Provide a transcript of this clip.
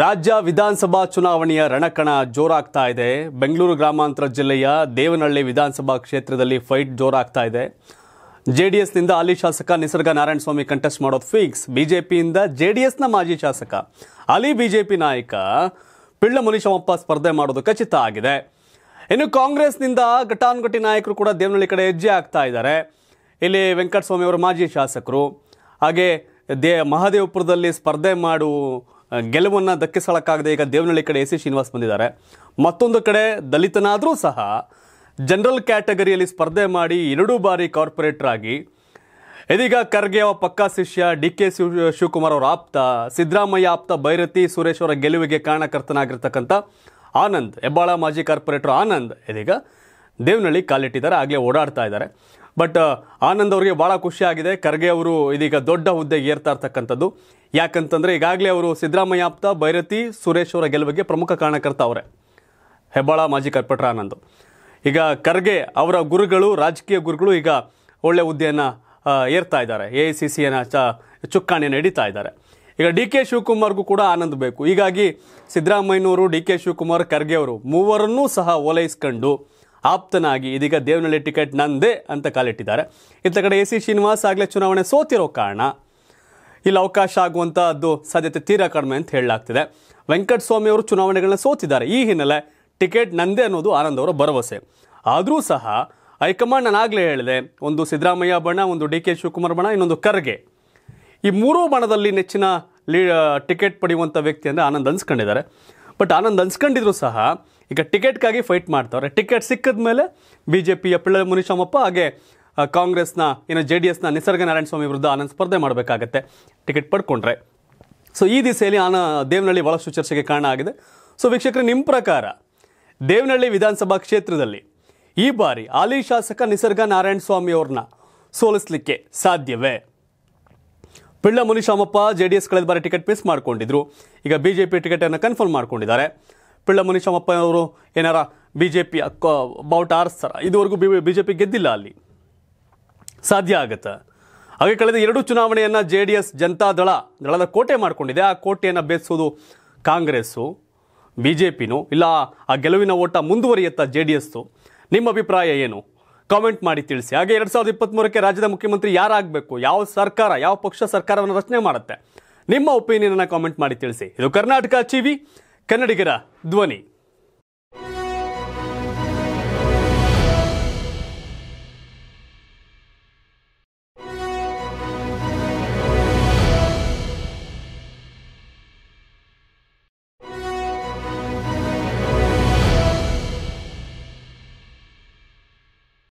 ರಾಜ್ಯ ವಿಧಾನಸಭಾ ಚುನಾವಣೆಯ ರಣಕಣ ಜೋರಾಗ್ತಾ ಇದೆ ಬೆಂಗಳೂರು ಗ್ರಾಮಾಂತರ ಜಿಲ್ಲೆಯ ದೇವನಹಳ್ಳಿ ವಿಧಾನಸಭಾ ಕ್ಷೇತ್ರದಲ್ಲಿ ಫೈಟ್ ಜೋರಾಗ್ತಾ ಇದೆ ಜೆ ಡಿ ಎಸ್ನಿಂದ ಹಾಲಿ ಶಾಸಕ ನಿಸರ್ಗ ನಾರಾಯಣಸ್ವಾಮಿ ಕಂಟೆಸ್ಟ್ ಮಾಡೋದು ಫಿಕ್ಸ್ ಬಿಜೆಪಿಯಿಂದ ಜೆ ಡಿ ಎಸ್ನ ಮಾಜಿ ಶಾಸಕ ಅಲಿ ಬಿಜೆಪಿ ನಾಯಕ ಪಿಳ್ಳ ಮುನಿಶಮಪ್ಪ ಸ್ಪರ್ಧೆ ಮಾಡೋದು ಖಚಿತ ಆಗಿದೆ ಇನ್ನು ಕಾಂಗ್ರೆಸ್ನಿಂದ ಘಟಾನುಘಟಿ ನಾಯಕರು ಕೂಡ ದೇವನಹಳ್ಳಿ ಕಡೆ ಹೆಜ್ಜೆ ಆಗ್ತಾ ಇದ್ದಾರೆ ಇಲ್ಲಿ ವೆಂಕಟಸ್ವಾಮಿ ಅವರು ಮಾಜಿ ಶಾಸಕರು ಹಾಗೆ ದೇ ಮಹದೇವಪುರದಲ್ಲಿ ಸ್ಪರ್ಧೆ ಮಾಡು ಗೆಲುವನ್ನು ಧಕ್ಕೆ ಈಗ ದೇವನಹಳ್ಳಿ ಕಡೆ ಎ ಸಿ ಶ್ರೀನಿವಾಸ್ ಬಂದಿದ್ದಾರೆ ಮತ್ತೊಂದು ಕಡೆ ದಲಿತನಾದರೂ ಸಹ ಜನರಲ್ ಕ್ಯಾಟಗರಿಯಲ್ಲಿ ಸ್ಪರ್ಧೆ ಮಾಡಿ ಎರಡೂ ಬಾರಿ ಕಾರ್ಪೊರೇಟರ್ ಆಗಿ ಇದೀಗ ಖರ್ಗೆ ಅವರ ಪಕ್ಕಾ ಶಿಷ್ಯ ಡಿ ಕೆ ಶಿವಕುಮಾರ್ ಅವರ ಆಪ್ತ ಸಿದ್ದರಾಮಯ್ಯ ಆಪ್ತ ಭೈರತಿ ಸುರೇಶ್ ಅವರ ಗೆಲುವಿಗೆ ಕಾರಣಕರ್ತನಾಗಿರ್ತಕ್ಕಂಥ ಆನಂದ್ ಹೆಬ್ಬಾಳ ಮಾಜಿ ಕಾರ್ಪೊರೇಟರ್ ಆನಂದ್ ಇದೀಗ ದೇವನಹಳ್ಳಿ ಕಾಲಿಟ್ಟಿದ್ದಾರೆ ಆಗಲೇ ಓಡಾಡ್ತಾ ಇದ್ದಾರೆ ಬಟ್ ಆನಂದ್ ಅವರಿಗೆ ಭಾಳ ಖುಷಿಯಾಗಿದೆ ಖರ್ಗೆ ಅವರು ಇದೀಗ ದೊಡ್ಡ ಹುದ್ದೆಗೆ ಏರ್ತಾ ಇರ್ತಕ್ಕಂಥದ್ದು ಯಾಕಂತಂದರೆ ಈಗಾಗಲೇ ಅವರು ಸಿದ್ದರಾಮಯ್ಯ ಆಪ್ತ ಭೈರತಿ ಸುರೇಶ್ ಅವರ ಗೆಲುವಿಗೆ ಪ್ರಮುಖ ಕಾರಣಕರ್ತ ಅವರೇ ಹೆಬ್ಬಾಳ ಮಾಜಿ ಆನಂದ್ ಈಗ ಖರ್ಗೆ ಅವರ ಗುರುಗಳು ರಾಜಕೀಯ ಗುರುಗಳು ಈಗ ಒಳ್ಳೆ ಹುದ್ದೆಯನ್ನು ಏರ್ತಾ ಇದ್ದಾರೆ ಎ ಐ ಸಿ ಸಿಯನ್ನು ಚ ಚುಕ್ಕಾಣಿಯನ್ನು ಹಿಡಿತಾ ಇದ್ದಾರೆ ಈಗ ಡಿ ಕೆ ಶಿವಕುಮಾರ್ಗೂ ಕೂಡ ಆನಂದ ಬೇಕು ಹೀಗಾಗಿ ಸಿದ್ದರಾಮಯ್ಯನವರು ಡಿ ಕೆ ಶಿವಕುಮಾರ್ ಖರ್ಗೆ ಅವರು ಮೂವರನ್ನೂ ಸಹ ಓಲೈಸ್ಕೊಂಡು ಆಪ್ತನಾಗಿ ಇದೀಗ ದೇವನಹಳ್ಳಿ ಟಿಕೆಟ್ ನಂದೇ ಅಂತ ಕಾಲಿಟ್ಟಿದ್ದಾರೆ ಇತ್ತ ಕಡೆ ಎ ಸಿ ಶ್ರೀನಿವಾಸ್ ಆಗಲೇ ಚುನಾವಣೆ ಸೋತಿರೋ ಕಾರಣ ಇಲ್ಲಿ ಅವಕಾಶ ಆಗುವಂಥದ್ದು ಸಾಧ್ಯತೆ ತೀರಾ ಕಡಿಮೆ ಅಂತ ಹೇಳಲಾಗ್ತಿದೆ ವೆಂಕಟಸ್ವಾಮಿ ಅವರು ಚುನಾವಣೆಗಳನ್ನ ಸೋತಿದ್ದಾರೆ ಈ ಹಿನ್ನೆಲೆ ಟಿಕೆಟ್ ನಂದೇ ಅನ್ನೋದು ಆನಂದ್ ಅವರ ಭರವಸೆ ಆದರೂ ಸಹ ಹೈಕಮಾಂಡ್ ನಾನು ಆಗಲೇ ಹೇಳಿದೆ ಒಂದು ಸಿದ್ದರಾಮಯ್ಯ ಬಣ್ಣ ಒಂದು ಡಿ ಕೆ ಶಿವಕುಮಾರ್ ಬಣ ಇನ್ನೊಂದು ಖರ್ಗೆ ಈ ಮೂರೂ ಬಣದಲ್ಲಿ ನೆಚ್ಚಿನ ಲೀ ಟಿಕೆಟ್ ಪಡೆಯುವಂಥ ವ್ಯಕ್ತಿ ಅಂದರೆ ಆನಂದ್ ಅನ್ಸ್ಕೊಂಡಿದ್ದಾರೆ ಬಟ್ ಆನಂದ್ ಅನ್ಸ್ಕೊಂಡಿದ್ರು ಸಹ ಈಗ ಟಿಕೆಟ್ಗಾಗಿ ಫೈಟ್ ಮಾಡ್ತಾರೆ ಟಿಕೆಟ್ ಸಿಕ್ಕಿದ ಮೇಲೆ ಬಿ ಜೆ ಪಿಯ ಪಿಳ್ಳ ಮುನಿಶಾಮಪ್ಪ ಹಾಗೆ ಕಾಂಗ್ರೆಸ್ನ ಏನು ಜೆ ಡಿ ಎಸ್ನ ನಿಸರ್ಗ ನಾರಾಯಣ ಸ್ವಾಮಿ ವಿರುದ್ಧ ಆನಂದ್ ಸ್ಪರ್ಧೆ ಮಾಡಬೇಕಾಗತ್ತೆ ಟಿಕೆಟ್ ಪಡ್ಕೊಂಡ್ರೆ ಸೊ ಈ ದಿಸೆಯಲ್ಲಿ ಆನ ದೇವನಹಳ್ಳಿ ಭಾಳಷ್ಟು ಚರ್ಚೆಗೆ ಕಾರಣ ಆಗಿದೆ ಸೊ ವೀಕ್ಷಕರು ನಿಮ್ಮ ಪ್ರಕಾರ ದೇವನಹಳ್ಳಿ ವಿಧಾನಸಭಾ ಕ್ಷೇತ್ರದಲ್ಲಿ ಈ ಬಾರಿ ಹಾಲಿ ಶಾಸಕ ನಿಸರ್ಗ ನಾರಾಯಣ ಸ್ವಾಮಿ ಅವ್ರನ್ನ ಸೋಲಿಸ್ಲಿಕ್ಕೆ ಸಾಧ್ಯವೇ Pilla Munishamappa J D S ಕಳೆದ ಬಾರಿ ಟಿಕೆಟ್ ಮಿಸ್ ಮಾಡ್ಕೊಂಡಿದ್ರು ಈಗ ಬಿ ಜೆ ಪಿ ಟಿಕೆಟನ್ನು ಕನ್ಫರ್ಮ್ ಮಾಡ್ಕೊಂಡಿದ್ದಾರೆ ಪಿಳ್ಳ ಮುನಿಶಾಮಪ್ಪ ಅವರು ಏನಾರ ಬಿ ಜೆ ಪಿ ಬಾವುಟ ಆರಿಸ್ತಾರ ಇದುವರೆಗೂ ಬಿ ಜೆ ಪಿ ಗೆದ್ದಿಲ್ಲ ಅಲ್ಲಿ ಸಾಧ್ಯ ಆಗುತ್ತೆ ಹಾಗೆ ಕಳೆದ ಎರಡು ಚುನಾವಣೆಯನ್ನು ಜೆ ಡಿ ಎಸ್ ಜನತಾದಳ ದಳದ ಕೋಟೆ ಮಾಡಿಕೊಂಡಿದೆ ಆ ಕೋಟೆಯನ್ನು ಬೇಸೋದು ಕಾಂಗ್ರೆಸ್ಸು ಬಿ ಜೆ ಪಿನೂ ಇಲ್ಲ ಆ ಗೆಲುವಿನ ಓಟ ಮುಂದುವರಿಯುತ್ತ ಜೆ ಡಿ ಎಸ್ಸು ನಿಮ್ಮ ಅಭಿಪ್ರಾಯ ಏನು ಕಾಮೆಂಟ್ ಮಾಡಿ ತಿಳಿಸಿ ಹಾಗೆ ಎರಡು ಸಾವಿರದ ಇಪ್ಪತ್ತ್ಮೂರಕ್ಕೆ ರಾಜ್ಯದ ಮುಖ್ಯಮಂತ್ರಿ ಯಾರಾಗಬೇಕು ಯಾವ ಸರ್ಕಾರ ಯಾವ ಪಕ್ಷ ಸರ್ಕಾರವನ್ನು ರಚನೆ ಮಾಡುತ್ತೆ ನಿಮ್ಮ ಒಪಿನಿಯನನ್ನು ಕಾಮೆಂಟ್ ಮಾಡಿ ತಿಳಿಸಿ ಇದು ಕರ್ನಾಟಕ ವಿ ಕನ್ನಡಿಗರ ಧ್ವನಿ